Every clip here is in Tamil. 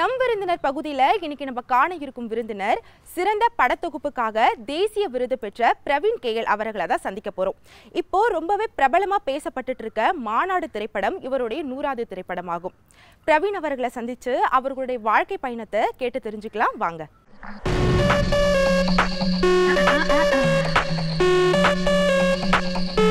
நம் விருந்தினர் பகுதியில் இன்னைக்கு நம்ம காண இருக்கும் விருந்தினர் சிறந்த படத்தொகுப்புக்காக தேசிய விருது பெற்ற பிரவீன் கேஎல் அவர்களை தான் சந்திக்க போகிறோம் இப்போ ரொம்பவே பிரபலமாக பேசப்பட்டுட்டு இருக்க மாநாடு திரைப்படம் இவருடைய நூறாவது திரைப்படமாகும் பிரவீன் அவர்களை சந்தித்து அவர்களுடைய வாழ்க்கை பயணத்தை கேட்டு தெரிஞ்சுக்கலாம் வாங்க Thank you.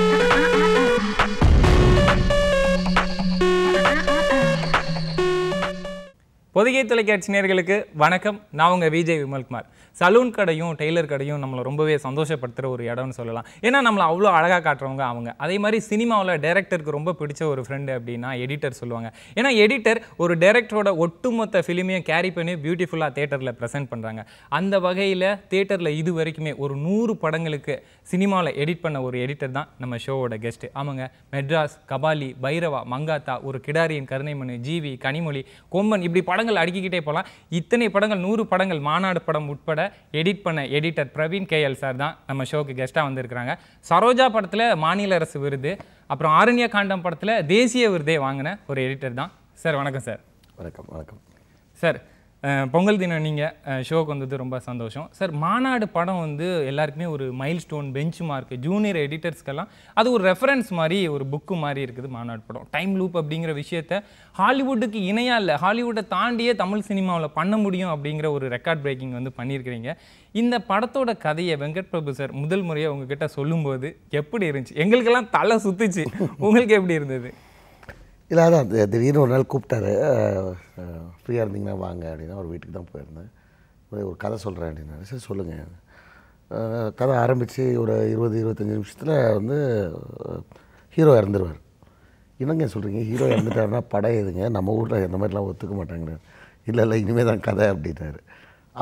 பொதிகை தொலைக்காட்சி நேர்களுக்கு வணக்கம் நான் உங்கள் விஜய் விமல்குமார் சலூன் கடையும் டெய்லர் கடையும் நம்மளை ரொம்பவே சந்தோஷப்படுத்துகிற ஒரு இடம்னு சொல்லலாம் ஏன்னா நம்மளை அவ்வளோ அழகாக காட்டுறவங்க அவங்க அதே மாதிரி சினிமாவில் டேரக்டருக்கு ரொம்ப பிடிச்ச ஒரு ஃப்ரெண்டு அப்படின்னா எடிட்டர் சொல்லுவாங்க ஏன்னா எடிட்டர் ஒரு டேரக்டரோட ஒட்டுமொத்த ஃபிலிமையும் கேரி பண்ணி பியூட்டிஃபுல்லாக தேட்டரில் ப்ரெசென்ட் பண்ணுறாங்க அந்த வகையில் தேட்டரில் இது வரைக்குமே ஒரு நூறு படங்களுக்கு சினிமாவில் எடிட் பண்ண ஒரு எடிட்டர் தான் நம்ம ஷோவோட கெஸ்ட்டு ஆமாங்க மெட்ராஸ் கபாலி பைரவா மங்காத்தா ஒரு கிடாரியின் கருணைமணி ஜிவி கனிமொழி கொம்பன் இப்படி படங்கள் அடுக்கிக்கிட்டே போகலாம் இத்தனை படங்கள் நூறு படங்கள் மாநாடு படம் உட்பட படத்தோட எடிட் பண்ண எடிட்டர் பிரவீன் கேஎல் சார் தான் நம்ம ஷோக்கு கெஸ்ட்டாக வந்திருக்கிறாங்க சரோஜா படத்தில் மாநில அரசு விருது அப்புறம் ஆரண்ய காண்டம் படத்தில் தேசிய விருதே வாங்கின ஒரு எடிட்டர் தான் சார் வணக்கம் சார் வணக்கம் வணக்கம் சார் பொங்கல் தினம் நீங்கள் ஷோக்கு வந்தது ரொம்ப சந்தோஷம் சார் மாநாடு படம் வந்து எல்லாருக்குமே ஒரு milestone benchmark junior எடிட்டர்ஸ்க்கெல்லாம் அது ஒரு ரெஃபரன்ஸ் மாதிரி ஒரு புக்கு மாதிரி இருக்குது மாநாடு படம் டைம் லூப் அப்படிங்கிற விஷயத்த ஹாலிவுட்டுக்கு இணையாக இல்லை ஹாலிவுட்டை தாண்டியே தமிழ் சினிமாவில் பண்ண முடியும் அப்படிங்கிற ஒரு ரெக்கார்ட் பிரேக்கிங் வந்து பண்ணியிருக்கிறீங்க இந்த படத்தோட கதையை வெங்கட் பிரபு சார் முதல் முறையாக உங்ககிட்ட சொல்லும்போது எப்படி இருந்துச்சு எங்களுக்கெல்லாம் தலை சுத்துச்சு உங்களுக்கு எப்படி இருந்தது இல்லை அதான் திடீர்னு ஒரு நாள் கூப்பிட்டாரு ஃப்ரீயாக இருந்தீங்கன்னா வாங்க அப்படின்னா ஒரு வீட்டுக்கு தான் போயிருந்தேன் ஒரு கதை சொல்கிறேன் அப்படின்னாரு சரி சொல்லுங்கள் கதை ஆரம்பித்து ஒரு இருபது இருபத்தஞ்சி நிமிஷத்தில் வந்து ஹீரோ இறந்துருவார் என்னங்க சொல்கிறீங்க ஹீரோ இறந்துட்டாருன்னா படம் எதுங்க நம்ம ஊரில் இந்த மாதிரிலாம் ஒத்துக்க மாட்டாங்க இல்லை இல்லை இனிமேல் தான் கதை அப்படின்னாரு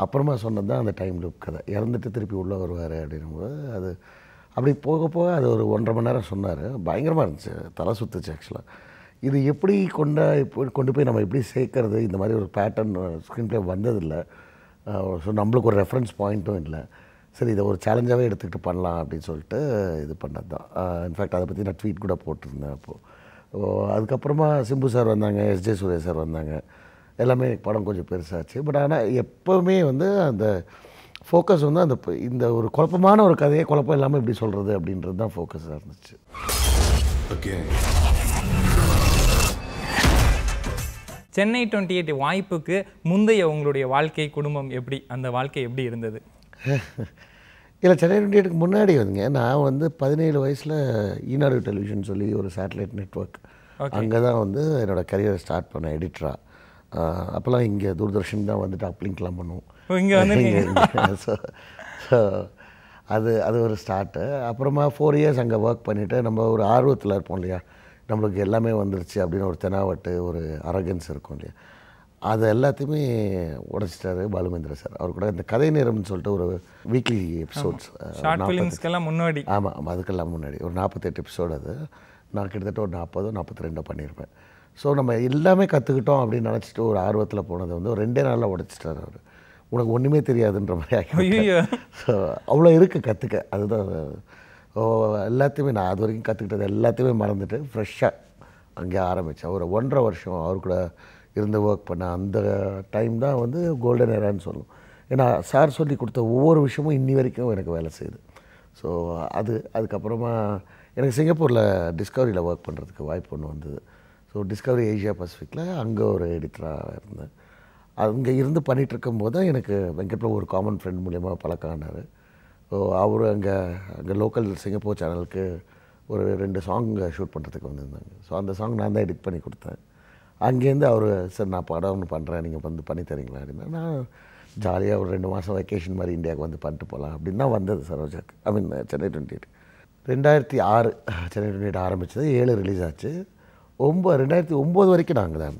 அப்புறமா சொன்னது தான் அந்த டைம் லூப் கதை இறந்துட்டு திருப்பி உள்ளே வருவார் அப்படின்னும்போது அது அப்படி போக போக அது ஒரு ஒன்றரை மணி நேரம் சொன்னார் பயங்கரமாக இருந்துச்சு தலை சுற்றுச்சு ஆக்சுவலாக இது எப்படி கொண்ட கொண்டு போய் நம்ம எப்படி சேர்க்கறது இந்த மாதிரி ஒரு பேட்டர்ன் ஸ்க்ரீன் ப்ளே வந்ததில்லை ஸோ நம்மளுக்கு ஒரு ரெஃபரன்ஸ் பாயிண்ட்டும் இல்லை சரி இதை ஒரு சேலஞ்சாகவே எடுத்துக்கிட்டு பண்ணலாம் அப்படின்னு சொல்லிட்டு இது பண்ணது தான் இன்ஃபேக்ட் அதை பற்றி நான் ட்வீட் கூட போட்டிருந்தேன் அப்போது அதுக்கப்புறமா சிம்பு சார் வந்தாங்க எஸ்ஜே சுரேஷ் சார் வந்தாங்க எல்லாமே படம் கொஞ்சம் பெருசாச்சு பட் ஆனால் எப்போவுமே வந்து அந்த ஃபோக்கஸ் வந்து அந்த இந்த ஒரு குழப்பமான ஒரு கதையை குழப்பம் இல்லாமல் எப்படி சொல்கிறது அப்படின்றது தான் ஃபோக்கஸாக இருந்துச்சு ஓகே சென்னை டுவெண்ட்டி எயிட் வாய்ப்புக்கு முந்தைய உங்களுடைய வாழ்க்கை குடும்பம் எப்படி அந்த வாழ்க்கை எப்படி இருந்தது இல்லை சென்னை டுவெண்ட்டி எயிட்டுக்கு முன்னாடி வந்துங்க நான் வந்து பதினேழு வயசில் ஈனாடு டெலிவிஷன் சொல்லி ஒரு சேட்டலைட் நெட்ஒர்க் அங்கே தான் வந்து என்னோடய கரியர் ஸ்டார்ட் பண்ணேன் எடிட்டராக அப்போல்லாம் இங்கே தூர்தர்ஷன் தான் வந்துட்டு அப்ளிங்க்லாம் பண்ணுவோம் இங்கே வந்து ஸோ ஸோ அது அது ஒரு ஸ்டார்ட்டு அப்புறமா ஃபோர் இயர்ஸ் அங்கே ஒர்க் பண்ணிவிட்டு நம்ம ஒரு ஆர்வத்தில் இருப்போம் இல்லையா நம்மளுக்கு எல்லாமே வந்துருச்சு அப்படின்னு ஒரு தெனாவட்டு ஒரு அரகன்ஸ் இருக்கும் இல்லையா அது எல்லாத்தையுமே உடைச்சிட்டாரு பாலுமேந்திர சார் அவர் கூட இந்த கதை நேரம்னு சொல்லிட்டு ஒரு வீக்லி எபிசோட்ஸ் முன்னாடி ஆமாம் ஆமாம் அதுக்கெல்லாம் முன்னாடி ஒரு நாற்பத்தெட்டு எபிசோடு அது நான் கிட்டத்தட்ட ஒரு நாற்பதோ நாற்பத்தி ரெண்டோ பண்ணியிருப்பேன் ஸோ நம்ம எல்லாமே கற்றுக்கிட்டோம் அப்படின்னு நினச்சிட்டு ஒரு ஆர்வத்தில் போனது வந்து ஒரு ரெண்டே நாளில் உடைச்சிட்டார் அவர் உனக்கு ஒன்றுமே தெரியாதுன்ற மாதிரி ஆகி ஸோ அவ்வளோ இருக்குது கற்றுக்க அதுதான் எல்லாத்தையுமே நான் அது வரைக்கும் கற்றுக்கிட்டது எல்லாத்தையுமே மறந்துட்டு ஃப்ரெஷ்ஷாக அங்கே ஆரம்பித்தேன் ஒரு ஒன்றரை வருஷம் அவர் கூட இருந்து ஒர்க் பண்ண அந்த டைம் தான் வந்து கோல்டன் ஏரான்னு சொல்லுவோம் ஏன்னா சார் சொல்லி கொடுத்த ஒவ்வொரு விஷயமும் இன்னி வரைக்கும் எனக்கு வேலை செய்யுது ஸோ அது அதுக்கப்புறமா எனக்கு சிங்கப்பூரில் டிஸ்கவரியில் ஒர்க் பண்ணுறதுக்கு வாய்ப்பு ஒன்று வந்தது ஸோ டிஸ்கவரி ஏஷியா பசிஃபிக்கில் அங்கே ஒரு எடிட்டராக இருந்தேன் அங்கே இருந்து பண்ணிகிட்ருக்கும் போது தான் எனக்கு வெங்கட்பிரபு ஒரு காமன் ஃப்ரெண்ட் மூலயமா பழக்கம் ஆனார் ஸோ அவர் அங்கே அங்கே லோக்கல் சிங்கப்பூர் சேனலுக்கு ஒரு ரெண்டு சாங் ஷூட் பண்ணுறதுக்கு வந்திருந்தாங்க ஸோ அந்த சாங் நான் தான் எடிட் பண்ணி கொடுத்தேன் அங்கேருந்து அவர் சார் நான் படம் ஒன்று பண்ணுறேன் நீங்கள் வந்து பண்ணி தரீங்களா அப்படின்னா நான் ஜாலியாக ஒரு ரெண்டு மாதம் வெக்கேஷன் மாதிரி இந்தியாவுக்கு வந்து பண்ணிட்டு போகலாம் அப்படின்னு தான் வந்தது சரோஜாக்கு I mean Chennai twenty eight ரெண்டாயிரத்தி ஆறு சென்னை டுவெண்ட்டி எயிட் ஆரம்பித்தது ஏழு ரிலீஸ் ஆச்சு ஒம்பது ரெண்டாயிரத்தி ஒம்பது வரைக்கும் நாங்கள் தான்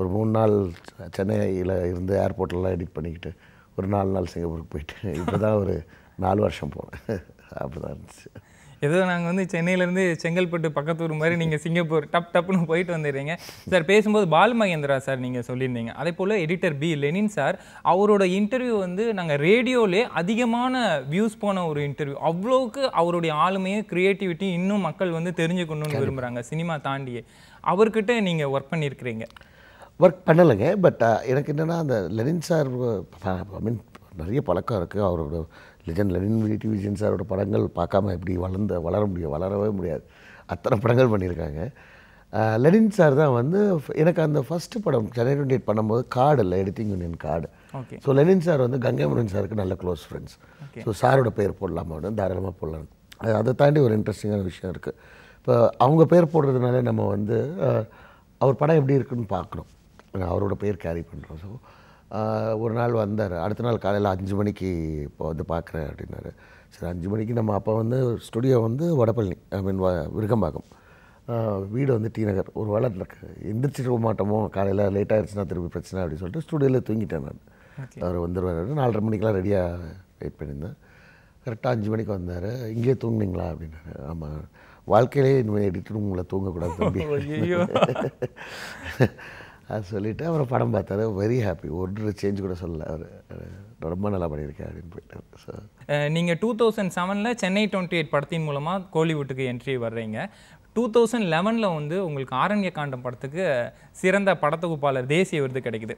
ஒரு மூணு நாள் சென்னையில் இருந்து ஏர்போர்ட்லலாம் எடிட் பண்ணிக்கிட்டு ஒரு நாலு நாள் சிங்கப்பூருக்கு போயிட்டு இப்போ தான் ஒரு நாலு வருஷம் போனேன் அப்படி தான் இருந்துச்சு ஏதோ நாங்கள் வந்து சென்னையிலேருந்து செங்கல்பட்டு பக்கத்தூர் மாதிரி நீங்கள் சிங்கப்பூர் டப் டப்புன்னு போயிட்டு வந்துடுறீங்க சார் பேசும்போது பால் மகேந்திரா சார் நீங்கள் சொல்லியிருந்தீங்க அதே போல் எடிட்டர் பி லெனின் சார் அவரோட இன்டர்வியூ வந்து நாங்கள் ரேடியோவிலே அதிகமான வியூஸ் போன ஒரு இன்டர்வியூ அவ்வளோக்கு அவருடைய ஆளுமையும் க்ரியேட்டிவிட்டி இன்னும் மக்கள் வந்து தெரிஞ்சுக்கணும்னு விரும்புகிறாங்க சினிமா தாண்டியே அவர்கிட்ட நீங்கள் ஒர்க் பண்ணியிருக்கிறீங்க ஒர்க் பண்ணலைங்க பட் uh, எனக்கு என்னென்னா அந்த லெனின் சார் ஐ மீன் நிறைய பழக்கம் இருக்குது அவரோட லெஜன் லெனின் விஜயன் சாரோட படங்கள் பார்க்காம எப்படி வளர்ந்து வளர முடியும் வளரவே முடியாது அத்தனை படங்கள் பண்ணியிருக்காங்க லெனின் சார் தான் வந்து எனக்கு அந்த ஃபஸ்ட்டு படம் சென்னை டுவெண்ட்டி எயிட் பண்ணும்போது கார்டு இல்லை editing union card so Lenin sir வந்து கங்கை முருகன் சாருக்கு நல்ல க்ளோஸ் ஃப்ரெண்ட்ஸ் ஸோ சாரோட பேர் போடலாமா வந்து தாராளமாக போடலாம் அதை தாண்டி ஒரு இன்ட்ரெஸ்டிங்கான விஷயம் இருக்குது இப்போ அவங்க பேர் போடுறதுனால நம்ம வந்து அவர் படம் எப்படி இருக்குன்னு பார்க்குறோம் அவரோட பேர் கேரி பண்ணுறோம் ஸோ ஒரு நாள் வந்தார் அடுத்த நாள் காலையில் அஞ்சு மணிக்கு இப்போ வந்து பார்க்குறேன் அப்படின்னாரு சரி அஞ்சு மணிக்கு நம்ம அப்போ வந்து ஸ்டுடியோ வந்து வடபழனி ஐ மீன் விருகம்பாக்கம் வீடு வந்து டி நகர் ஒரு வேலை எந்திரிச்சிட்டு போக மாட்டோமோ காலையில் லேட் ஆகிடுச்சுன்னா திருப்பி பிரச்சனை அப்படின்னு சொல்லிட்டு ஸ்டுடியோவில் தூங்கிட்டேன் நான் அவர் வந்துடுவார் நாலரை மணிக்கெலாம் ரெடியாக வெயிட் பண்ணியிருந்தேன் கரெக்டாக அஞ்சு மணிக்கு வந்தார் இங்கேயே தூங்குனீங்களா அப்படின்னாரு ஆமாம் வாழ்க்கையிலே இனிமேல் எடுத்துட்டு உங்களை தூங்கக்கூடாது தம்பி அது சொல்லிவிட்டு அப்புறம் படம் பார்த்தாரு வெரி ஹாப்பி ஒன்று சேஞ்ச் கூட சொல்லல அவர் ரொம்ப நல்லா பண்ணியிருக்காரு அப்படின்னு போயிட்டு ஸோ நீங்கள் டூ தௌசண்ட் செவனில் சென்னை டுவெண்ட்டி எயிட் படத்தின் மூலமாக கோலிவுட்டுக்கு என்ட்ரி வர்றீங்க டூ தௌசண்ட் லெவனில் வந்து உங்களுக்கு ஆரண்ய காண்டம் படத்துக்கு சிறந்த படத்தொகுப்பாளர் தேசிய விருது கிடைக்குது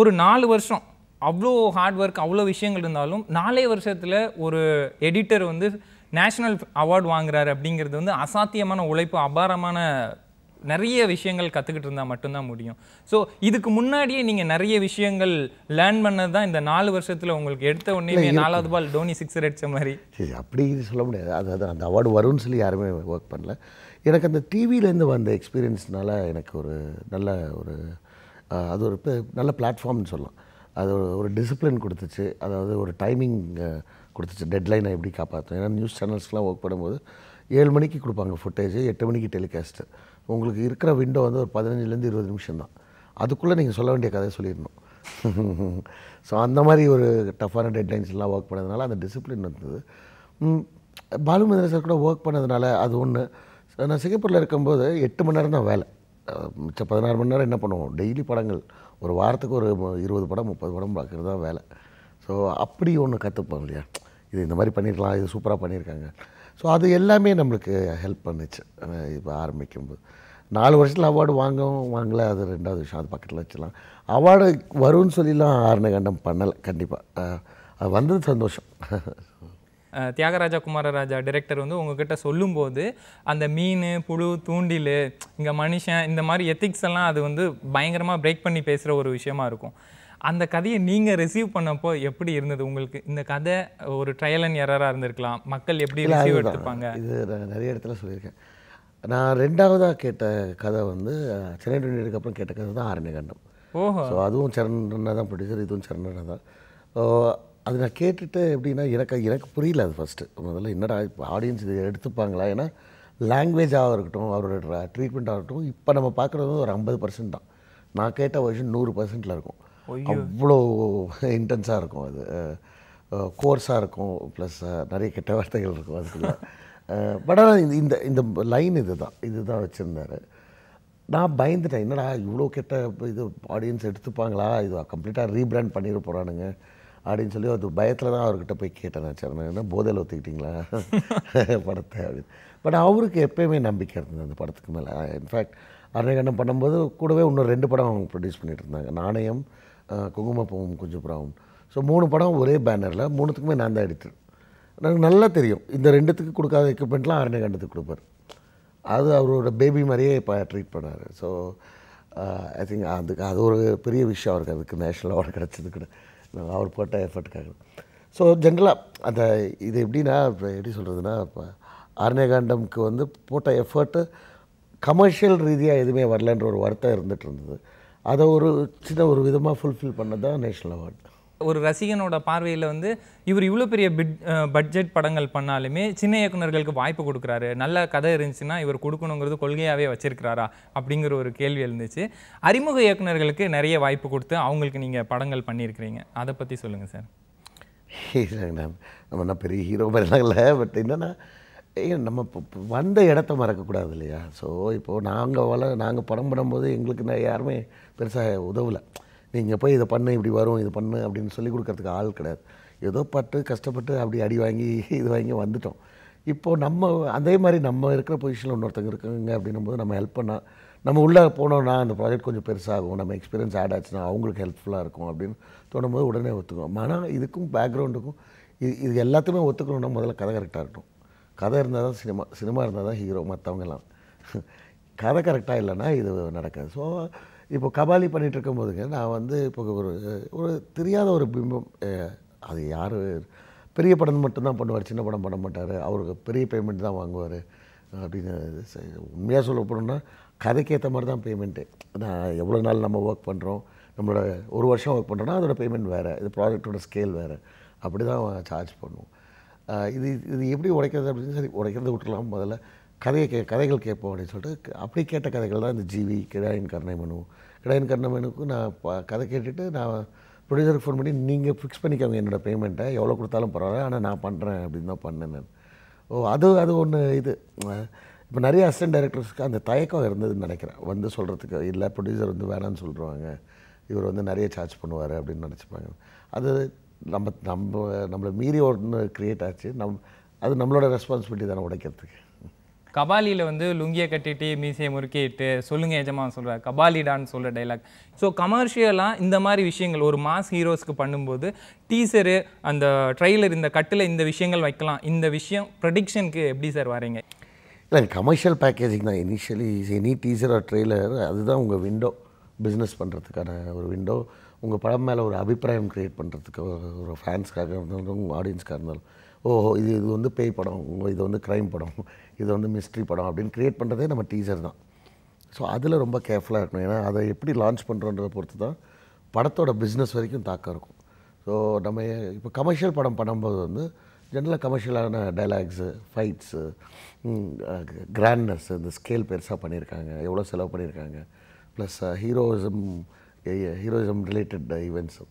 ஒரு நாலு வருஷம் அவ்வளோ ஹார்ட் ஒர்க் அவ்வளோ விஷயங்கள் இருந்தாலும் நாலே வருஷத்தில் ஒரு எடிட்டர் வந்து நேஷ்னல் அவார்டு வாங்குறாரு அப்படிங்கிறது வந்து அசாத்தியமான உழைப்பு அபாரமான நிறைய விஷயங்கள் கற்றுக்கிட்டு இருந்தால் மட்டும்தான் முடியும் ஸோ இதுக்கு முன்னாடியே நீங்கள் நிறைய விஷயங்கள் லேர்ன் பண்ணது தான் இந்த நாலு வருஷத்தில் உங்களுக்கு எடுத்த உடனே நாலாவது பால் டோனி சிக்ஸர் அடித்த மாதிரி சரி அப்படி சொல்ல முடியாது அது அது அந்த அவார்டு வரும்னு சொல்லி யாருமே ஒர்க் பண்ணல எனக்கு அந்த டிவியிலேருந்து வந்த எக்ஸ்பீரியன்ஸ்னால எனக்கு ஒரு நல்ல ஒரு அது ஒரு நல்ல பிளாட்ஃபார்ம்னு சொல்லலாம் அது ஒரு ஒரு டிசிப்ளின் கொடுத்துச்சு அதாவது ஒரு டைமிங் கொடுத்துச்சு டெட்லைனை எப்படி காப்பாற்றணும் ஏன்னா நியூஸ் சேனல்ஸ்லாம் ஒர்க் பண்ணும்போது ஏழு மணிக்கு கொடுப்பாங்க ஃபுட்டேஜ் எட்டு மணிக்கு டெலிகாஸ்ட்டு உங்களுக்கு இருக்கிற விண்டோ வந்து ஒரு பதினஞ்சுலேருந்து இருபது நிமிஷம் தான் அதுக்குள்ளே நீங்கள் சொல்ல வேண்டிய கதையை சொல்லிடணும் ஸோ அந்த மாதிரி ஒரு டஃப்பான டெட்லைன்ஸ்லாம் ஒர்க் பண்ணதுனால அந்த டிசிப்ளின் வந்தது பாலுமந்திர சார் கூட ஒர்க் பண்ணதுனால அது ஒன்று நான் சிங்கப்பூரில் இருக்கும்போது எட்டு மணி நேரம் தான் வேலை மிச்சம் பதினாறு மணி நேரம் என்ன பண்ணுவோம் டெய்லி படங்கள் ஒரு வாரத்துக்கு ஒரு இருபது படம் முப்பது படம் பார்க்குறது தான் வேலை ஸோ அப்படி ஒன்று கற்றுப்போம் இல்லையா இது இந்த மாதிரி பண்ணியிருக்கலாம் இது சூப்பராக பண்ணியிருக்காங்க ஸோ அது எல்லாமே நம்மளுக்கு ஹெல்ப் பண்ணுச்சு இப்போ ஆரம்பிக்கும்போது நாலு வருஷத்தில் அவார்டு வாங்கவும் வாங்கல அது ரெண்டாவது விஷயம் அது பக்கத்தில் வச்சுலாம் அவார்டு வரும்னு சொல்லிலாம் ஆரண கண்டம் பண்ணலை கண்டிப்பாக அது வந்தது சந்தோஷம் தியாகராஜா குமாரராஜா டிரெக்டர் வந்து உங்ககிட்ட சொல்லும்போது அந்த மீன் புழு தூண்டில் இங்கே மனுஷன் இந்த மாதிரி எத்திக்ஸ் எல்லாம் அது வந்து பயங்கரமாக பிரேக் பண்ணி பேசுகிற ஒரு விஷயமா இருக்கும் அந்த கதையை நீங்கள் ரிசீவ் பண்ணப்போ எப்படி இருந்தது உங்களுக்கு இந்த கதை ஒரு ட்ரையல் அண்ட் எரராக இருந்திருக்கலாம் மக்கள் எப்படி ரிசீவ் எடுத்துப்பாங்க இது நிறைய இடத்துல சொல்லியிருக்கேன் நான் ரெண்டாவதாக கேட்ட கதை வந்து சென்னை டுவெண்ட்டி அப்புறம் கேட்ட கதை தான் ஆரண்யகண்டம் ஓஹோ ஸோ அதுவும் சரணா தான் ப்ரொடியூசர் இதுவும் சரணா தான் ஸோ அது நான் கேட்டுட்டு எப்படின்னா எனக்கு எனக்கு புரியல அது ஃபஸ்ட்டு முதல்ல என்னடா இப்போ ஆடியன்ஸ் இதை எடுத்துப்பாங்களா ஏன்னா லாங்குவேஜாக இருக்கட்டும் அவரோட ட்ரீட்மெண்ட்டாக இருக்கட்டும் இப்போ நம்ம பார்க்குறது ஒரு ஐம்பது பர்சன்ட் தான் நான் கேட்ட வருஷன் நூறு பர்சன்ட்டில் இருக்கும் அவ்வளோ இன்டென்ஸாக இருக்கும் அது கோர்ஸாக இருக்கும் ப்ளஸ் நிறைய கெட்ட வார்த்தைகள் இருக்கும் அதுக்கு பட் ஆனால் இந்த இந்த இந்த லைன் இது தான் இது தான் வச்சுருந்தார் நான் பயந்துட்டேன் என்னடா இவ்வளோ கெட்ட இது ஆடியன்ஸ் எடுத்துப்பாங்களா இது கம்ப்ளீட்டாக ரீபிராண்ட் பண்ணிட போகிறானுங்க அப்படின்னு சொல்லி அது பயத்தில் தான் அவர்கிட்ட போய் கேட்டேன் சார் என்ன போதையில் ஒத்துக்கிட்டிங்களா படத்தை அப்படின்னு பட் அவருக்கு எப்போயுமே நம்பிக்கை இருந்தது அந்த படத்துக்கு மேலே இன்ஃபேக்ட் அரணகண்டம் பண்ணும்போது கூடவே இன்னும் ரெண்டு படம் அவங்க ப்ரொடியூஸ் பண்ணிகிட்டு இருந்தாங்க நாணயம் குங்குமப்பூவும் குஞ்சு புறாவும் ஸோ மூணு படம் ஒரே பேனரில் மூணுத்துக்குமே நான் தான் எடுத்தேன் எனக்கு நல்லா தெரியும் இந்த ரெண்டுத்துக்கு கொடுக்காத எக்யூப்மெண்ட்லாம் அரண்ய கண்டத்துக்கு கொடுப்பார் அது அவரோட பேபி மாதிரியே இப்போ ட்ரீட் பண்ணார் ஸோ ஐ திங்க் அதுக்கு அது ஒரு பெரிய விஷயம் அவருக்கு அதுக்கு நேஷனல் அவார்டு கிடச்சது கூட அவர் போட்ட எஃபர்ட்டுக்காக ஸோ ஜென்ரலாக அந்த இது எப்படின்னா இப்போ எப்படி சொல்கிறதுனா இப்போ ஆர்னேகாண்டம்க்கு வந்து போட்ட எஃபர்ட்டு கமர்ஷியல் ரீதியாக எதுவுமே வரலன்ற ஒரு வருத்தம் இருந்துகிட்டு இருந்தது அதை ஒரு சின்ன ஒரு விதமாக ஃபுல்ஃபில் பண்ணது தான் நேஷ்னல் அவார்டு ஒரு ரசிகனோட பார்வையில் வந்து இவர் இவ்வளோ பெரிய பிட் பட்ஜெட் படங்கள் பண்ணாலுமே சின்ன இயக்குநர்களுக்கு வாய்ப்பு கொடுக்குறாரு நல்ல கதை இருந்துச்சுன்னா இவர் கொடுக்கணுங்கிறது கொள்கையாகவே வச்சிருக்கிறாரா அப்படிங்கிற ஒரு கேள்வி இருந்துச்சு அறிமுக இயக்குநர்களுக்கு நிறைய வாய்ப்பு கொடுத்து அவங்களுக்கு நீங்கள் படங்கள் பண்ணியிருக்கிறீங்க அதை பற்றி சொல்லுங்கள் சார் நம்ம பெரிய ஹீரோ மாதிரிலாம் இல்லை பட் என்னென்னா நம்ம இப்போ வந்த இடத்த மறக்கக்கூடாது இல்லையா ஸோ இப்போது நாங்கள் வள நாங்கள் படம் பண்ணும்போது எங்களுக்கு நான் யாருமே பெருசாக உதவலை நீங்கள் போய் இதை பண்ணு இப்படி வரும் இது பண்ணு அப்படின்னு சொல்லி கொடுக்குறதுக்கு ஆள் கிடையாது ஏதோ பட்டு கஷ்டப்பட்டு அப்படி அடி வாங்கி இது வாங்கி வந்துட்டோம் இப்போது நம்ம அதே மாதிரி நம்ம இருக்கிற பொசிஷனில் இன்னொருத்தங்க இருக்காங்க அப்படின்னும் போது நம்ம ஹெல்ப் பண்ணால் நம்ம உள்ளே போனோம்னா அந்த ப்ராஜெக்ட் கொஞ்சம் பெருசாகும் நம்ம எக்ஸ்பீரியன்ஸ் ஆட் ஆச்சுன்னா அவங்களுக்கு ஹெல்ப்ஃபுல்லாக இருக்கும் அப்படின்னு தோணும் போது உடனே ஒத்துக்குவோம் ஆனால் இதுக்கும் பேக்ரவுண்டுக்கும் இது இது எல்லாத்துக்குமே ஒத்துக்கணும்னா முதல்ல கதை கரெக்டாக இருக்கட்டும் கதை இருந்தால் தான் சினிமா சினிமா இருந்தால் தான் ஹீரோ மற்றவங்கெல்லாம் கதை கரெக்டாக இல்லைன்னா இது நடக்காது ஸோ இப்போ கபாலி பண்ணிகிட்டு இருக்கும்போதுங்க நான் வந்து இப்போ ஒரு ஒரு தெரியாத ஒரு பிம்பம் அது யார் பெரிய படம் மட்டும்தான் பண்ணுவார் சின்ன படம் பண்ண மாட்டார் அவருக்கு பெரிய பேமெண்ட் தான் வாங்குவார் அப்படின்னு உண்மையாக சொல்ல போனோம்னா கதைக்கு ஏற்ற மாதிரி தான் பேமெண்ட்டு நான் எவ்வளோ நாள் நம்ம ஒர்க் பண்ணுறோம் நம்மளோட ஒரு வருஷம் ஒர்க் பண்ணுறோன்னா அதோடய பேமெண்ட் வேறு இது ப்ராஜெக்டோட ஸ்கேல் வேறு அப்படி தான் சார்ஜ் பண்ணுவோம் இது இது எப்படி உடைக்கிறது அப்படின்னு சரி உடைக்கிறத விட்டுலாம் முதல்ல கதையை கே கதைகள் கேட்போம் அப்படின்னு சொல்லிட்டு அப்படி கேட்ட கதைகள் தான் இந்த ஜிவி கிடாயின் கருணைமனு கிடாயின் கருணைமனுக்கு நான் கதை கேட்டுட்டு நான் ப்ரொடியூசருக்கு ஃபோன் பண்ணி நீங்கள் ஃபிக்ஸ் பண்ணிக்கோங்க என்னோடய பேமெண்ட்டை எவ்வளோ கொடுத்தாலும் பரவாயில்ல ஆனால் நான் பண்ணுறேன் அப்படின்னு தான் பண்ணேன் ஓ அது அது ஒன்று இது இப்போ நிறைய அசிஸ்டன்ட் டைரக்டர்ஸ்க்கு அந்த தயக்கம் இருந்ததுன்னு நினைக்கிறேன் வந்து சொல்கிறதுக்கு இல்லை ப்ரொடியூசர் வந்து வேணான்னு சொல்கிறாங்க இவர் வந்து நிறைய சார்ஜ் பண்ணுவார் அப்படின்னு நினச்சிப்பாங்க அது நம்ம நம்ம நம்மளை மீறி ஒன்று க்ரியேட் ஆச்சு நம் அது நம்மளோட ரெஸ்பான்சிபிலிட்டி தானே உடைக்கிறதுக்கு கபாலியில் வந்து லுங்கியை கட்டிட்டு மீசையை முறுக்கிட்டு சொல்லுங்க எஜமான் சொல்கிறார் கபாலிடான்னு சொல்கிற டைலாக் ஸோ கமர்ஷியலாக இந்த மாதிரி விஷயங்கள் ஒரு மாஸ் ஹீரோஸ்க்கு பண்ணும்போது டீசரு அந்த ட்ரெய்லர் இந்த கட்டில் இந்த விஷயங்கள் வைக்கலாம் இந்த விஷயம் ப்ரடிக்ஷனுக்கு எப்படி சார் வரீங்க இல்லை கமர்ஷியல் பேக்கேஜிங் தான் initially any teaser or trailer அதுதான் உங்கள் விண்டோ பிஸ்னஸ் பண்ணுறதுக்கான ஒரு விண்டோ உங்கள் படம் மேலே ஒரு அபிப்பிராயம் க்ரியேட் பண்ணுறதுக்கு ஒரு ஃபேன்ஸ்க்காக இருந்தாலும் உங்கள் ஆடியன்ஸ்க்காக இருந்தாலும் ஓஹோ இது இது வந்து பேய் படம் இது வந்து க்ரைம் படம் இது வந்து மிஸ்ட்ரி படம் அப்படின்னு க்ரியேட் பண்ணுறதே நம்ம டீச்சர் தான் ஸோ அதில் ரொம்ப கேர்ஃபுல்லாக இருக்கணும் ஏன்னா அதை எப்படி லான்ச் பண்ணுறோன்றதை பொறுத்து தான் படத்தோட பிஸ்னஸ் வரைக்கும் தாக்கம் இருக்கும் ஸோ நம்ம இப்போ கமர்ஷியல் படம் பண்ணும்போது வந்து ஜென்ரலாக கமர்ஷியலான டைலாக்ஸு ஃபைட்ஸு கிராண்ட்னஸ் இந்த ஸ்கேல் பெருசாக பண்ணியிருக்காங்க எவ்வளோ செலவு பண்ணியிருக்காங்க ப்ளஸ் ஹீரோயிசம் ஹீரோயிசம் ரிலேட்டட் ஈவெண்ட்ஸும்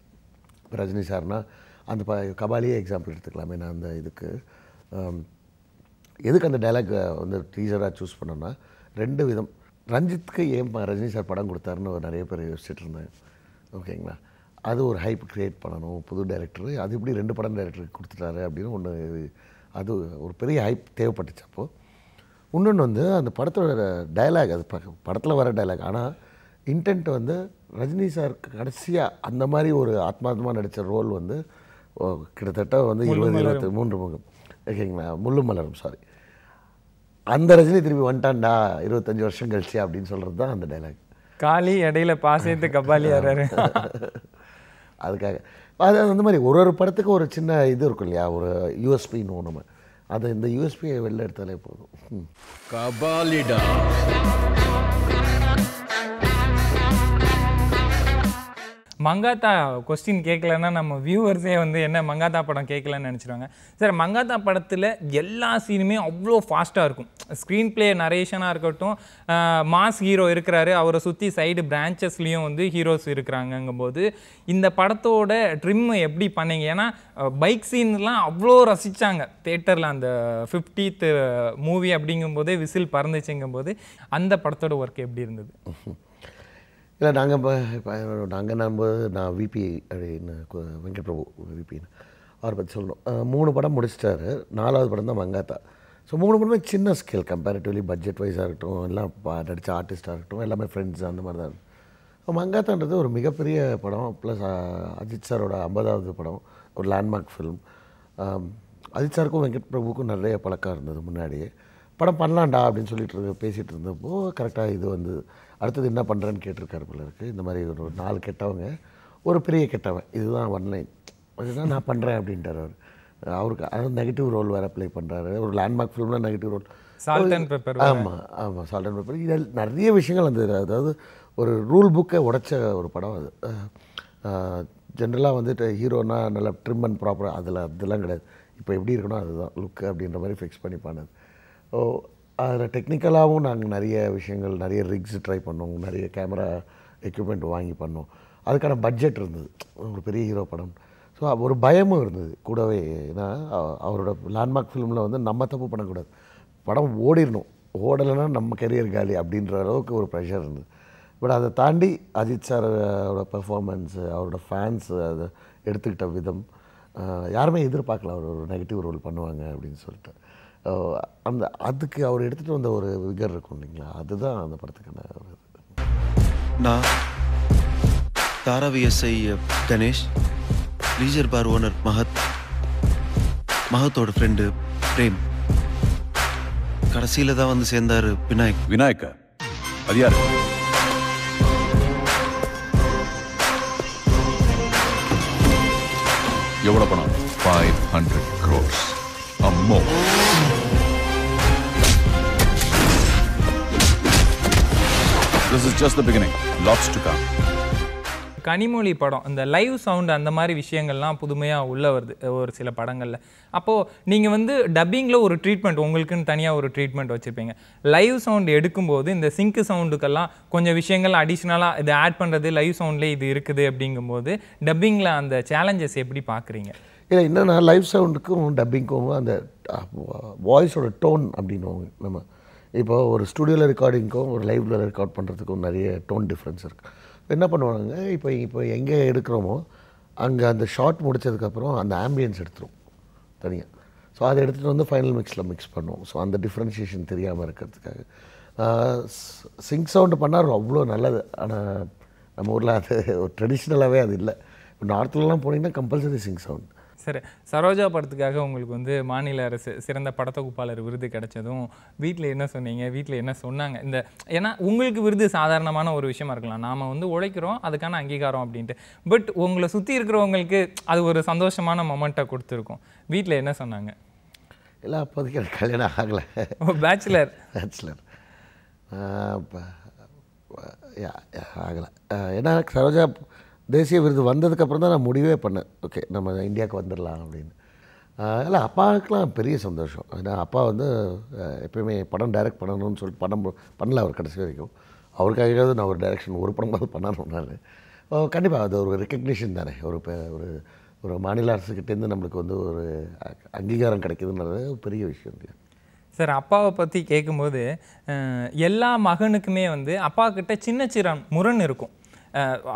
இப்போ ரஜினி சார்னால் அந்த ப கபாலியே எக்ஸாம்பிள் எடுத்துக்கலாமே நான் அந்த இதுக்கு um, எதுக்கு அந்த டைலாக் வந்து டீச்சராக சூஸ் பண்ணோன்னா ரெண்டு விதம் ரஞ்சித்துக்கு ஏன் ரஜினி சார் படம் கொடுத்தாருன்னு நிறைய பேர் யோசிச்சுட்டு இருந்தேன் ஓகேங்களா அது ஒரு ஹைப் க்ரியேட் பண்ணணும் புது டைரக்டர் அது இப்படி ரெண்டு படம் டைரக்டருக்கு கொடுத்துட்டாரு அப்படின்னு ஒன்று அது ஒரு பெரிய ஹைப் தேவைப்பட்டுச்சு அப்போது இன்னொன்று வந்து அந்த படத்தோட டைலாக் அது படத்தில் வர டைலாக் ஆனால் இன்டென்ட் வந்து ரஜினி சார் கடைசியாக அந்த மாதிரி ஒரு ஆத்மாத்மா நடித்த ரோல் வந்து கிட்டத்தட்ட வந்து இருபது இருபத்தி மூன்று முகம் ஓகேங்களா முள்ளு மலரும் சாரி அந்த ரஜினி திரும்பி வந்துட்டான்டா இருபத்தஞ்சி வருஷம் கழிச்சு அப்படின்னு சொல்கிறது தான் அந்த டைலாக் காலி இடையில பாசத்து கபாலி ஆறாரு அதுக்காக அது அந்த மாதிரி ஒரு ஒரு படத்துக்கு ஒரு சின்ன இது இருக்கும் இல்லையா ஒரு யூஎஸ்பின்னு ஒன்று நம்ம அதை இந்த யூஎஸ்பியை வெளில எடுத்தாலே போதும் கபாலிடா மங்காத்தா கொஸ்டின் கேட்கலன்னா நம்ம வியூவர்ஸே வந்து என்ன மங்காத்தா படம் கேட்கலன்னு நினச்சிருவாங்க சார் மங்காத்தா படத்தில் எல்லா சீனுமே அவ்வளோ ஃபாஸ்ட்டாக இருக்கும் ஸ்க்ரீன் பிளே நரேஷனாக இருக்கட்டும் மாஸ் ஹீரோ இருக்கிறாரு அவரை சுற்றி சைடு பிரான்ச்சஸ்லேயும் வந்து ஹீரோஸ் இருக்கிறாங்கங்கும்போது இந்த படத்தோட ட்ரிம் எப்படி பண்ணீங்க ஏன்னா பைக் சீன்லாம் அவ்வளோ ரசித்தாங்க தேட்டரில் அந்த ஃபிஃப்டீத்து மூவி அப்படிங்கும்போதே விசில் பறந்துச்சுங்கும்போது அந்த படத்தோட ஒர்க் எப்படி இருந்தது இல்லை நாங்கள் இப்போ நாங்கள் நம்ம நான் விபி அப்படின்னு வெங்கட் பிரபு விபின்னு அவரை பற்றி சொல்லணும் மூணு படம் முடிச்சிட்டாரு நாலாவது படம் தான் மங்காத்தா ஸோ மூணு படமே சின்ன ஸ்கேல் கம்பேரிட்டிவ்லி பட்ஜெட் வைஸாக இருக்கட்டும் எல்லாம் நடித்த ஆர்டிஸ்ட்டாக இருக்கட்டும் எல்லாமே ஃப்ரெண்ட்ஸ் அந்த மாதிரி தான் மங்காத்தான்றது ஒரு மிகப்பெரிய படம் ப்ளஸ் அஜித் சாரோட ஐம்பதாவது படம் ஒரு லேண்ட்மார்க் ஃபிலிம் அஜித் சாருக்கும் வெங்கட் பிரபுக்கும் நிறைய பழக்கம் இருந்தது முன்னாடியே படம் பண்ணலாண்டா அப்படின்னு சொல்லிட்டு இருந்த பேசிகிட்டு இருந்தப்போ கரெக்டாக இது வந்து அடுத்தது என்ன பண்ணுறேன்னு கேட்டிருக்காரு போல இருக்குது இந்த மாதிரி ஒரு நாலு கெட்டவங்க ஒரு பெரிய கெட்டவன் இதுதான் ஒன்லைன் இதுதான் நான் பண்ணுறேன் அப்படின்ட்டார் அவர் அவருக்கு அது நெகட்டிவ் ரோல் வேறு ப்ளே பண்ணுறாரு ஒரு லேண்ட்மார்க் ஃபிலிம்னா negative role salt and pepper ஆமாம் ஆமாம் சால்ட் அண்ட் பேப்பர் இதில் நிறைய விஷயங்கள் அந்த அதாவது ஒரு ரூல் புக்கை உடைச்ச ஒரு படம் அது ஜென்ரலாக வந்துட்டு ஹீரோனா நல்லா ட்ரிம் அண்ட் ப்ராப்பராக அதில் அதெல்லாம் கிடையாது இப்போ எப்படி இருக்கணும் அதுதான் லுக்கு அப்படின்ற மாதிரி ஃபிக்ஸ் பண்ணி பண்ணது ஓ அதில் டெக்னிக்கலாகவும் நாங்கள் நிறைய விஷயங்கள் நிறைய ரிக்ஸ் ட்ரை பண்ணோம் நிறைய கேமரா எக்யூப்மெண்ட் வாங்கி பண்ணோம் அதுக்கான பட்ஜெட் இருந்தது ஒரு பெரிய ஹீரோ படம் ஸோ ஒரு பயமும் இருந்தது கூடவே ஏன்னா அவரோட லேண்ட்மார்க் ஃபிலிமில் வந்து நம்ம தப்பு பண்ணக்கூடாது படம் ஓடிடணும் ஓடலைன்னா நம்ம கெரியர் காலி அப்படின்ற அளவுக்கு ஒரு ப்ரெஷர் இருந்தது பட் அதை தாண்டி அஜித் சாரோட பெர்ஃபார்மன்ஸு அவரோட ஃபேன்ஸு அதை எடுத்துக்கிட்ட விதம் யாருமே எதிர்பார்க்கல அவர் ஒரு நெகட்டிவ் ரோல் பண்ணுவாங்க அப்படின்னு சொல்லிட்டு அந்த அதுக்கு அவர் எடுத்துகிட்டு வந்த ஒரு விகர் இருக்கும் இல்லைங்களா அதுதான் அந்த படத்துக்கான நான் Dharavi S I Ganesh leisure bar owner Mahat மஹத்தோட ஃப்ரெண்டு பிரேம் கடைசியில் தான் வந்து சேர்ந்தார் விநாயக் விநாயக்கா அதிகார எவ்வளோ பணம் ஃபைவ் ஹண்ட்ரட் க்ரோஸ் அம்மோ this is just the beginning lots to come Kanimozhi படம் இந்த லைவ் சவுண்ட் அந்த மாதிரி விஷயங்கள்லாம் புதுமையாக உள்ளே வருது ஒரு சில படங்களில் அப்போது நீங்கள் வந்து டப்பிங்கில் ஒரு ட்ரீட்மெண்ட் உங்களுக்குன்னு தனியாக ஒரு ட்ரீட்மெண்ட் வச்சுருப்பீங்க லைவ் சவுண்ட் எடுக்கும்போது இந்த சிங்கு சவுண்டுக்கெல்லாம் கொஞ்சம் விஷயங்கள் அடிஷ்னலாக இது ஆட் பண்ணுறது லைவ் சவுண்ட்லேயே இது இருக்குது அப்படிங்கும்போது டப்பிங்கில் அந்த சேலஞ்சஸ் எப்படி பார்க்குறீங்க இல்லை என்னென்னா லைவ் சவுண்டுக்கும் டப்பிங்க்கும் அந்த வாய்ஸோட டோன் அப்படின்னு நம்ம இப்போ ஒரு ஸ்டுடியோவில் ரெக்கார்டிங்க்கும் ஒரு லைவில் ரெக்கார்ட் பண்ணுறதுக்கும் நிறைய டோன் டிஃப்ரென்ஸ் இருக்குது என்ன பண்ணுவாங்க இப்போ இப்போ எங்கே எடுக்கிறோமோ அங்கே அந்த ஷார்ட் முடித்ததுக்கப்புறம் அந்த ஆம்பியன்ஸ் எடுத்துரும் தனியாக ஸோ அதை எடுத்துகிட்டு வந்து ஃபைனல் மிக்ஸில் மிக்ஸ் பண்ணுவோம் ஸோ அந்த டிஃப்ரென்ஷியேஷன் தெரியாமல் இருக்கிறதுக்காக சிங்க் சவுண்டு பண்ணால் அவ்வளோ நல்லது ஆனால் நம்ம ஊரில் அது ஒரு ட்ரெடிஷ்னலாகவே அது இல்லை இப்போ நார்த்துலலாம் போனீங்கன்னா கம்பல்சரி சிங்க் சவுண்ட் சரி சரோஜா படத்துக்காக உங்களுக்கு வந்து மாநில அரசு சிறந்த படத்தொகுப்பாளர் விருது கிடைச்சதும் வீட்டில் என்ன சொன்னீங்க வீட்டில் என்ன சொன்னாங்க இந்த ஏன்னா உங்களுக்கு விருது சாதாரணமான ஒரு விஷயமா இருக்கலாம் நாம் வந்து உழைக்கிறோம் அதுக்கான அங்கீகாரம் அப்படின்ட்டு பட் உங்களை சுற்றி இருக்கிறவங்களுக்கு அது ஒரு சந்தோஷமான மொமெண்ட்டை கொடுத்துருக்கோம் வீட்டில் என்ன சொன்னாங்க இல்லை அப்போதைக்கு எனக்கு கல்யாணம் ஆகலை பேச்சுலர் பேச்சுலர் ஆகலை ஏன்னா சரோஜா தேசிய விருது வந்ததுக்கப்புறம் தான் நான் முடிவே பண்ணேன் ஓகே நம்ம இந்தியாவுக்கு வந்துடலாம் அப்படின்னு இல்லை அப்பாவுக்கெலாம் பெரிய சந்தோஷம் ஏன்னா அப்பா வந்து எப்பயுமே படம் டைரக்ட் பண்ணணும்னு சொல்லிட்டு படம் பண்ணல அவர் கடைசி வரைக்கும் அவருக்காகவே நான் ஒரு டைரெக்ஷன் ஒரு படமாவது பண்ணணும் நான் கண்டிப்பாக அது ஒரு ரெக்கக்னிஷன் தானே ஒரு ஒரு ஒரு மாநில அரசுக்கிட்டேருந்து நம்மளுக்கு வந்து ஒரு அங்கீகாரம் கிடைக்குதுன்றது பெரிய விஷயம் இல்லையா சார் அப்பாவை பற்றி கேட்கும்போது எல்லா மகனுக்குமே வந்து அப்பா கிட்ட சின்ன சிறன் முரண் இருக்கும்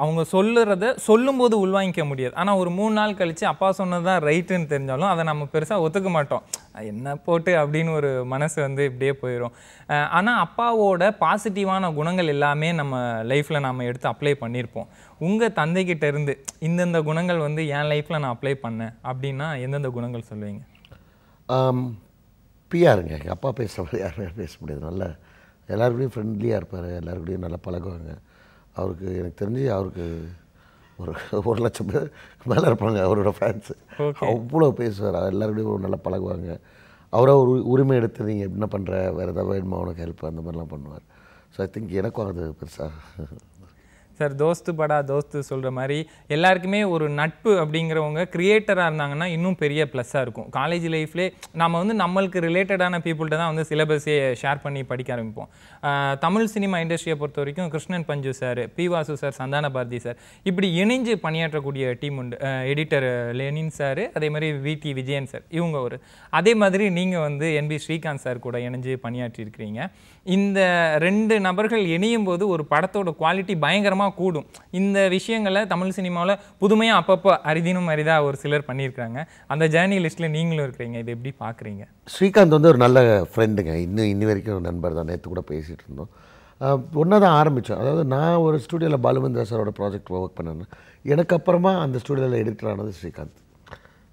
அவங்க சொல்லுறத சொல்லும்போது உள்வாங்கிக்க முடியாது ஆனால் ஒரு மூணு நாள் கழித்து அப்பா சொன்னது தான் ரைட்டுன்னு தெரிஞ்சாலும் அதை நம்ம பெருசாக ஒத்துக்க மாட்டோம் என்ன போட்டு அப்படின்னு ஒரு மனசு வந்து இப்படியே போயிடும் ஆனால் அப்பாவோட பாசிட்டிவான குணங்கள் எல்லாமே நம்ம லைஃப்பில் நாம் எடுத்து அப்ளை பண்ணியிருப்போம் உங்கள் தந்தைக்கிட்ட இருந்து இந்தந்த குணங்கள் வந்து என் லைஃப்பில் நான் அப்ளை பண்ணேன் அப்படின்னா எந்தெந்த குணங்கள் சொல்லுவீங்க பிஆருங்க எங்கள் அப்பா பேசுகிற மாதிரி யாருமே பேச முடியாது நல்ல எல்லாருக்கூடையும் ஃப்ரெண்ட்லியாக இருப்பார் எல்லாருக்கூடையும் நல்லா பழகுவாங்க அவருக்கு எனக்கு தெரிஞ்சு அவருக்கு ஒரு ஒரு லட்சம் பேர் மேலே இருப்பாங்க அவரோட ஃபேன்ஸு அவ்வளோ பேசுவார் எல்லாருடையும் ஒரு நல்லா பழகுவாங்க அவராக ஒரு உரிமை எடுத்து நீங்கள் என்ன பண்ணுற வேறு ஏதாவது வேணுமா அவனுக்கு ஹெல்ப் அந்த மாதிரிலாம் பண்ணுவார் ஸோ ஐ திங்க் எனக்கும் அது பெருசாக சார் தோஸ்து படா தோஸ்து சொல்கிற மாதிரி எல்லாருக்குமே ஒரு நட்பு அப்படிங்கிறவங்க க்ரியேட்டராக இருந்தாங்கன்னா இன்னும் பெரிய ப்ளஸ்ஸாக இருக்கும் காலேஜ் லைஃப்லே நம்ம வந்து நம்மளுக்கு ரிலேட்டடான பீப்புள்கிட்ட தான் வந்து சிலபஸே ஷேர் பண்ணி படிக்க ஆரம்பிப்போம் தமிழ் சினிமா இண்டஸ்ட்ரியை பொறுத்த வரைக்கும் Krishnan Panju sir P Vasu sir Santhana Bharathi sir இப்படி இணைஞ்சு பணியாற்றக்கூடிய டீம் உண்டு எடிட்டர் லெனின் சார் அதே மாதிரி வி டி விஜயன் சார் இவங்க ஒரு அதே மாதிரி நீங்கள் வந்து என்பி ஸ்ரீகாந்த் சார் கூட இணைஞ்சு பணியாற்றி இருக்கிறீங்க இந்த ரெண்டு நபர்கள் இணையும் போது ஒரு படத்தோட குவாலிட்டி பயங்கரமாக கூடும் இந்த விஷயங்களை தமிழ் சினிமாவில் புதுமையாக அப்பப்போ அரிதினும் அரிதாக ஒரு சிலர் பண்ணியிருக்காங்க அந்த ஜேர்னி லிஸ்ட்டில் நீங்களும் இருக்கிறீங்க இது எப்படி பார்க்குறீங்க ஸ்ரீகாந்த் வந்து ஒரு நல்ல ஃப்ரெண்டுங்க இன்னும் இன்னி வரைக்கும் ஒரு நண்பர் தான் நேற்று கூட பேசிகிட்டு இருந்தோம் ஒன்றா தான் ஆரம்பித்தோம் அதாவது நான் ஒரு ஸ்டூடியோவில் பாலுமந்திரா சாரோட ப்ராஜெக்ட் ஒர்க் பண்ணேன் எனக்கு அப்புறமா அந்த ஸ்டூடியோவில் எடிட்டர் ஸ்ரீகாந்த்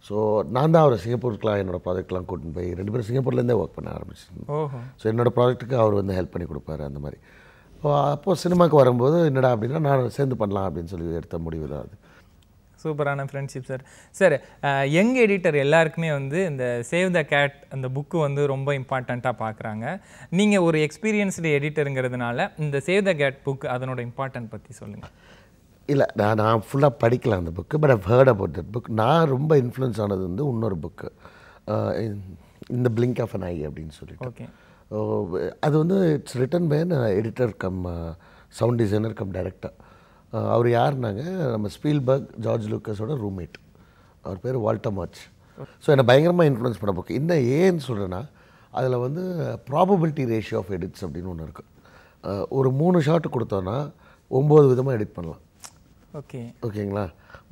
ஸோ நான் தான் அவர் சிங்கப்பூருக்குலாம் என்னோடய ப்ராஜெக்ட்லாம் கூட்டின்னு போய் ரெண்டு பேரும் சிங்கப்பூர்லேருந்தே ஒர்க் பண்ண ஆரம்பிச்சிருந்தோம் ஸோ என்னோடய ப்ராஜெக்ட்டுக்கு அவர் வந்து ஹெல்ப் பண்ணி கொடுப்பாரு அந்த மாதிரி ஸோ அப்போது சினிமாக்கு வரும்போது என்னடா அப்படின்னா நான் சேர்ந்து பண்ணலாம் அப்படின்னு சொல்லி எடுத்த முடிவு தான் அது சூப்பரான friendship sir sir young editor எல்லாருக்குமே வந்து இந்த சேவ் த கேட் அந்த புக்கு வந்து ரொம்ப இம்பார்ட்டண்ட்டாக பார்க்குறாங்க நீங்கள் ஒரு எக்ஸ்பீரியன்ஸ்டு எடிட்டருங்கிறதுனால இந்த சேவ் த கேட் புக் அதனோட இம்பார்ட்டன்ட் பற்றி சொல்லுங்கள் இல்லை நான் நான் ஃபுல்லாக படிக்கல அந்த book but I've heard about that book நான் ரொம்ப இன்ஃப்ளூயன்ஸ் ஆனது வந்து இன்னொரு புக்கு இந்த பிளிங்க் ஆஃப் அன் ஐ அப்படின்னு சொல்லிட்டு அது வந்து it's written by an editor cum sound designer cum director அவர் யாருனாங்க நம்ம ஸ்பீல்பர்க் ஜார்ஜ் லூக்கஸோட ரூம்மேட் அவர் பேர் வால்டர் மார்ச் ஸோ என்னை பயங்கரமாக இன்ஃப்ளூயன்ஸ் பண்ண புக்கு இன்னும் ஏன்னு சொல்கிறேன்னா அதில் வந்து ப்ராபபிலிட்டி ரேஷியோ ஆஃப் எடிட்ஸ் அப்படின்னு ஒன்று இருக்குது ஒரு மூணு ஷாட் கொடுத்தோன்னா ஒம்பது விதமாக எடிட் பண்ணலாம் ஓகே ஓகேங்களா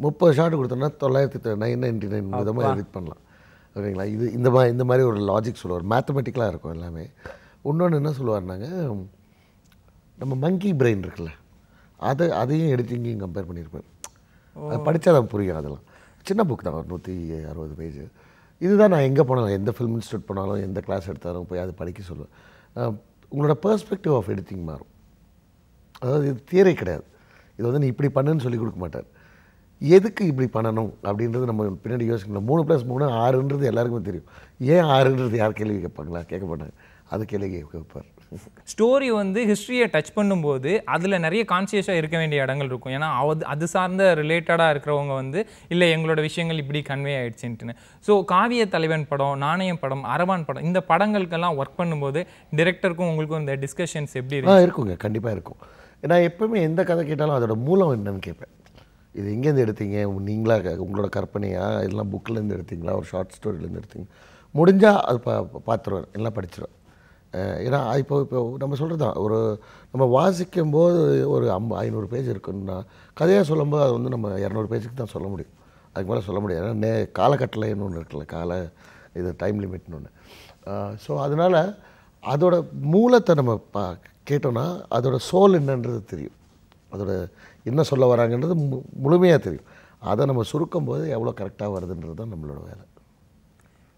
முப்பது ஷாட் கொடுத்தோம்னா தொள்ளாயிரத்தி நைன் நைன்டி நைன் விதமாக எடிட் பண்ணலாம் ஓகேங்களா இது இந்த மாதிரி இந்த மாதிரி ஒரு லாஜிக் சொல்லுவார் மேத்தமெட்டிக்கலாக இருக்கும் எல்லாமே இன்னொன்று என்ன சொல்லுவார்னாங்க நம்ம மங்கி பிரெயின் இருக்குல்ல அதை அதையும் எடிட்டிங்கையும் கம்பேர் பண்ணியிருப்பார் அது படித்தா தான் புரியும் அதெல்லாம் சின்ன புக் தான் ஒரு நூற்றி அறுபது பேஜ் இதுதான் நான் எங்கே போனாலும் எந்த ஃபில்ம் இன்ஸ்டியூட் போனாலும் எந்த கிளாஸ் எடுத்தாலும் போய் அது படிக்க சொல்லுவேன் உங்களோட பர்ஸ்பெக்டிவ் ஆஃப் எடிட்டிங் மாறும் அதாவது இது தியரி கிடையாது இது வந்து நீ இப்படி பண்ணுன்னு சொல்லி கொடுக்க மாட்டார் எதுக்கு இப்படி பண்ணணும் அப்படின்றது நம்ம பின்னாடி யோசிக்கணும் மூணு ப்ளஸ் மூணு ஆறுன்றது எல்லாருக்குமே தெரியும் ஏன் ஆறுன்றது யார் கேள்வி கேட்பாங்களா கேட்க மாட்டாங்க அது கேள்வி கேட்க வைப்பார் ஸ்டோரி வந்து ஹிஸ்ட்ரியை டச் பண்ணும்போது அதில் நிறைய கான்சியஸாக இருக்க வேண்டிய இடங்கள் இருக்கும் ஏன்னா அது அது சார்ந்த ரிலேட்டடாக இருக்கிறவங்க வந்து இல்லை எங்களோட விஷயங்கள் இப்படி கன்வே ஆயிடுச்சுன்ட்டுன்னு ஸோ காவிய தலைவன் படம் நாணயம் படம் அரவான் படம் இந்த படங்களுக்கெல்லாம் ஒர்க் பண்ணும்போது டிரெக்டருக்கும் உங்களுக்கும் இந்த டிஸ்கஷன்ஸ் எப்படி இருக்குங்க கண்டிப்பாக இருக்கும் நான் எப்பவுமே எந்த கதை கேட்டாலும் அதோட மூலம் என்னன்னு கேட்பேன் இது எங்கேருந்து எடுத்தீங்க நீங்களா உங்களோட கற்பனையா இதெல்லாம் புக்கிலேருந்து எடுத்தீங்களா ஒரு ஷார்ட் ஸ்டோரியிலேருந்து எடுத்தீங்க முடிஞ்சால் அது பா பார்த்துருவேன் எல்லாம் படிச்சிடுவேன் ஏன்னா இப்போ இப்போ நம்ம சொல்கிறது தான் ஒரு நம்ம வாசிக்கும் போது ஒரு அம்ப ஐநூறு பேஜ் இருக்குன்னா கதையாக சொல்லும்போது அது வந்து நம்ம இரநூறு பேஜுக்கு தான் சொல்ல முடியும் அதுக்கு மேலே சொல்ல முடியாது ஏன்னா நே காலக்கட்டளைன்னு ஒன்று இருக்குல்ல கால இது டைம் லிமிட்னு ஒன்று ஸோ அதனால் அதோட மூலத்தை நம்ம பா கேட்டோன்னா அதோட சோல் என்னன்றது தெரியும் அதோட என்ன சொல்ல வராங்கன்றது மு முழுமையாக தெரியும் அதை நம்ம சுருக்கும் போது எவ்வளோ கரெக்டாக வருதுன்றது தான் நம்மளோட வேலை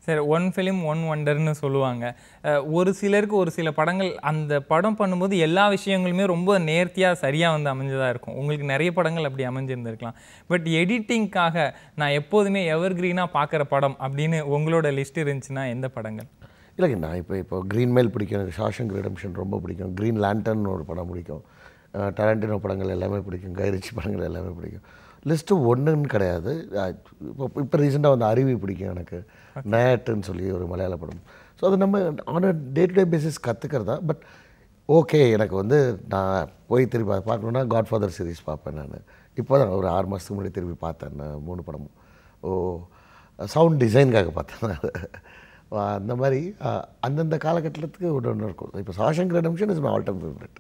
சார் ஒன் ஃபிலிம் ஒன் ஒண்டர்னு சொல்லுவாங்க ஒரு சிலருக்கு ஒரு சில படங்கள் அந்த படம் பண்ணும்போது எல்லா விஷயங்களுமே ரொம்ப நேர்த்தியாக சரியாக வந்து அமைஞ்சதாக இருக்கும் உங்களுக்கு நிறைய படங்கள் அப்படி அமைஞ்சிருந்துருக்கலாம் பட் எடிட்டிங்க்காக நான் எப்போதுமே எவர் கிரீனாக பார்க்குற படம் அப்படின்னு உங்களோட லிஸ்ட் இருந்துச்சுன்னா எந்த படங்கள் இல்லைங்க நான் இப்போ இப்போ க்ரீன் மெயில் பிடிக்கும் எனக்கு ஷாஷங் ரிடம்ஷன் ரொம்ப பிடிக்கும் க்ரீன் லேண்டர்னு ஒரு படம் பிடிக்கும் டேலண்டினோ படங்கள் எல்லாமே பிடிக்கும் கைரிச்சி படங்கள் எல்லாமே பிடிக்கும் லிஸ்ட்டு ஒன்றுன்னு கிடையாது இப்போ இப்போ ரீசெண்டாக வந்து அருவி பிடிக்கும் எனக்கு நேட்டுன்னு சொல்லி ஒரு மலையாள படம் ஸோ அது நம்ம on a day to day basis கற்றுக்கிறதா பட் ஓகே எனக்கு வந்து நான் போய் திருப்பி பார்க்கணுன்னா காட்ஃபாதர் சீரீஸ் பார்ப்பேன் நான் இப்போ தான் ஒரு ஆறு மாதத்துக்கு முன்னாடி திருப்பி பார்த்தேன் நான் மூணு படமும் ஓ சவுண்ட் டிசைனுக்காக பார்த்தேன் நான் அந்த மாதிரி அந்தந்த காலகட்டத்துக்கு ஒன்று ஒன்று இருக்கும் இப்போ Shawshank Redemption is my all time favourite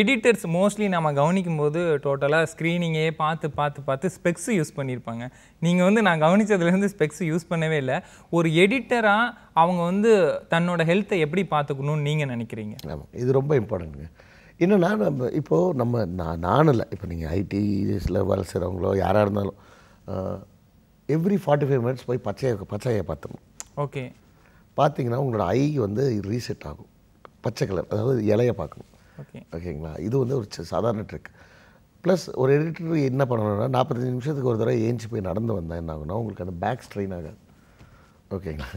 editors mostly நம்ம கவனிக்கும் போது டோட்டலாக ஸ்க்ரீனிங்கே பார்த்து பார்த்து பார்த்து ஸ்பெக்ஸ் யூஸ் பண்ணியிருப்பாங்க நீங்கள் வந்து நான் கவனித்ததுலேருந்து ஸ்பெக்ஸ் யூஸ் பண்ணவே இல்லை ஒரு எடிட்டராக அவங்க வந்து தன்னோட ஹெல்த்தை எப்படி பார்த்துக்கணும்னு நீங்கள் நினைக்கிறீங்க இது ரொம்ப இம்பார்ட்டன்ட்டுங்க என்னென்னா நம்ம இப்போது நம்ம நான் நானும் இல்லை இப்போ நீங்கள் ஐடிஸில் வேலை செய்கிறவங்களோ யாராக இருந்தாலும் எவ்ரி ஃபார்ட்டி ஃபைவ் மினிட்ஸ் போய் பச்சையை பச்சையை பார்த்துடணும் ஓகே பார்த்தீங்கன்னா உங்களோட ஐ வந்து ரீசெட் ஆகும் பச்சை கலர் அதாவது இலையை பார்க்கணும் ஓகே ஓகேங்களா இது வந்து ஒரு சாதாரண ட்ரிக் ப்ளஸ் ஒரு எடிட்டர் என்ன பண்ணணும்னா நாற்பத்தஞ்சு நிமிஷத்துக்கு ஒரு தடவை ஏஞ்சி போய் நடந்து வந்தால் என்ன ஆகுனா உங்களுக்கு அந்த பேக் ஸ்ட்ரெயின் ஆகாது ஓகேங்களா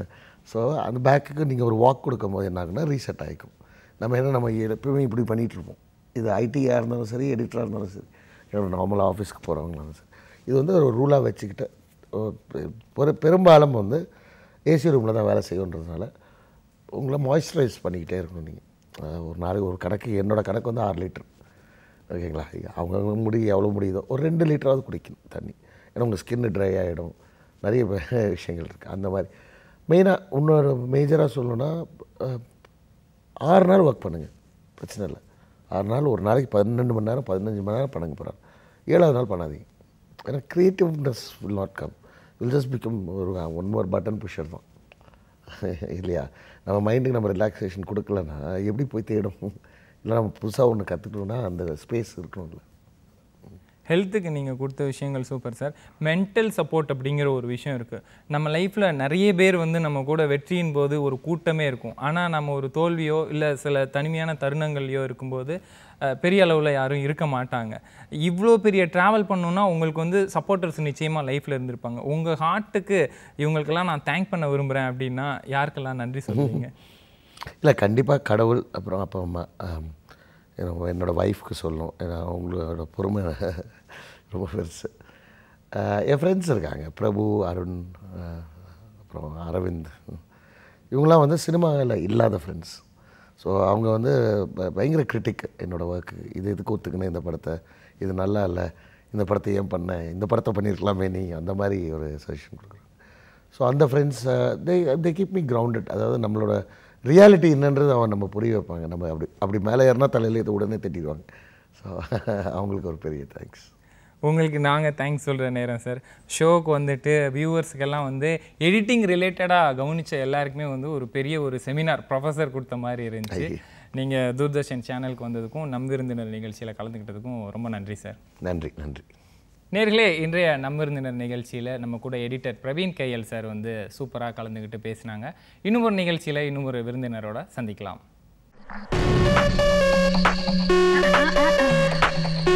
ஸோ அந்த பேக்குக்கு நீங்கள் ஒரு வாக் கொடுக்கும் போது என்ன ஆகுனா ரீசெட் ஆகிக்கும் நம்ம என்ன நம்ம எப்பவுமே இப்படி பண்ணிகிட்ருப்போம் இது ஐடியாக இருந்தாலும் சரி எடிட்டராக இருந்தாலும் சரி என்னோடய நார்மலாக ஆஃபீஸ்க்கு போகிறவங்களாலும் சரி இது வந்து ஒரு ரூலாக வச்சுக்கிட்ட பெரும்பாலும் வந்து ஏசி ரூமில் தான் வேலை செய்யணுன்றதுனால உங்களை மாய்ஸ்சரைஸ் பண்ணிக்கிட்டே இருக்கணும் நீங்கள் ஒரு நாளைக்கு ஒரு கணக்கு என்னோடய கணக்கு வந்து ஆறு லிட்டர் ஓகேங்களா அவங்க முடி எவ்வளோ முடியுதோ ஒரு ரெண்டு லிட்டராவது குடிக்கணும் தண்ணி ஏன்னா உங்கள் ஸ்கின்னு ட்ரை ஆகிடும் நிறைய விஷயங்கள் இருக்குது அந்த மாதிரி மெயினாக இன்னொரு மேஜராக சொல்லணுன்னா ஆறு நாள் ஒர்க் பண்ணுங்கள் பிரச்சனை இல்லை ஆறு நாள் ஒரு நாளைக்கு பன்னெண்டு மணி நேரம் பதினஞ்சு மணி நேரம் பண்ணுங்க போகிறாங்க ஏழாவது நாள் பண்ணாதீங்க ஏன்னா creativeness will not come will just become ஒரு ஒன் மோர் பட்டன் புஷர் தான் இல்லையா நம்ம மைண்டுக்கு நம்ம ரிலாக்ஸேஷன் கொடுக்கலன்னா எப்படி போய் தேடும் இல்லை நம்ம புதுசாக ஒன்று கற்றுக்கணும்னா அந்த ஸ்பேஸ் இருக்கணும்ல ஹெல்த்துக்கு நீங்கள் கொடுத்த விஷயங்கள் சூப்பர் சார் மென்டல் சப்போர்ட் அப்படிங்கிற ஒரு விஷயம் இருக்குது நம்ம லைஃப்பில் நிறைய பேர் வந்து நம்ம கூட வெற்றியின் போது ஒரு கூட்டமே இருக்கும் ஆனால் நம்ம ஒரு தோல்வியோ இல்லை சில தனிமையான தருணங்கள்லையோ இருக்கும்போது பெரிய அளவில் யாரும் இருக்க மாட்டாங்க இவ்வளோ பெரிய ட்ராவல் பண்ணணுன்னா உங்களுக்கு வந்து சப்போர்ட்டர்ஸ் நிச்சயமாக லைஃப்பில் இருந்திருப்பாங்க உங்கள் ஹார்ட்டுக்கு இவங்களுக்கெல்லாம் நான் தேங்க் பண்ண விரும்புகிறேன் அப்படின்னா யாருக்கெல்லாம் நன்றி சொல்லுவீங்க இல்லை கண்டிப்பாக கடவுள் அப்புறம் அப்பா அம்மா என்னோடய ஒய்ஃப்க்கு சொல்லும் ஏன்னா அவங்களோட பொறுமை ரொம்ப பெருசு என் ஃப்ரெண்ட்ஸ் இருக்காங்க பிரபு அருண் அப்புறம் அரவிந்த் இவங்களாம் வந்து சினிமாவில் இல்லாத ஃப்ரெண்ட்ஸ் ஸோ அவங்க வந்து பயங்கர கிரிட்டிக் என்னோடய ஒர்க்கு இது இதுக்கு ஒத்துக்கணும் இந்த படத்தை இது நல்லா இல்லை இந்த படத்தை ஏன் பண்ண இந்த படத்தை பண்ணியிருக்கலாமே நீ அந்த மாதிரி ஒரு சஜஷன் கொடுக்குறாங்க ஸோ அந்த ஃப்ரெண்ட்ஸை they they keep me grounded அதாவது நம்மளோட ரியாலிட்டி என்னன்றது அவன் நம்ம புரிய வைப்பாங்க நம்ம அப்படி அப்படி மேலே ஏறினா தலையில் இதை உடனே தட்டிடுவாங்க ஸோ அவங்களுக்கு ஒரு பெரிய தேங்க்ஸ் உங்களுக்கு நாங்கள் தேங்க்ஸ் சொல்கிற நேரம் சார் ஷோவுக்கு வந்துட்டு வியூவர்ஸுக்கெல்லாம் வந்து எடிட்டிங் ரிலேட்டடாக கவனித்த எல்லாருக்குமே வந்து ஒரு பெரிய ஒரு செமினார் ப்ரொஃபஸர் கொடுத்த மாதிரி இருந்துச்சு நீங்கள் தூர்தர்ஷன் சேனலுக்கு வந்ததுக்கும் நம்பிருந்தினர் நிகழ்ச்சியில் கலந்துக்கிட்டதுக்கும் ரொம்ப நன்றி சார் நன்றி நன்றி நேர்களே இன்றைய நம்மிருந்தினர் நிகழ்ச்சியில் நம்ம கூட எடிட்டர் பிரவீன் கையல் சார் வந்து சூப்பராக கலந்துக்கிட்டு பேசினாங்க இன்னும் ஒரு நிகழ்ச்சியில் இன்னும் ஒரு விருந்தினரோட சந்திக்கலாம்